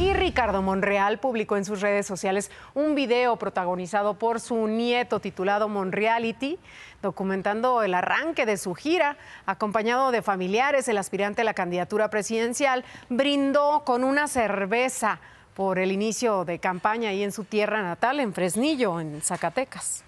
y Ricardo Monreal publicó en sus redes sociales un video protagonizado por su nieto titulado Monreality, documentando el arranque de su gira. Acompañado de familiares, el aspirante a la candidatura presidencial brindó con una cerveza por el inicio de campaña ahí en su tierra natal, en Fresnillo, en Zacatecas.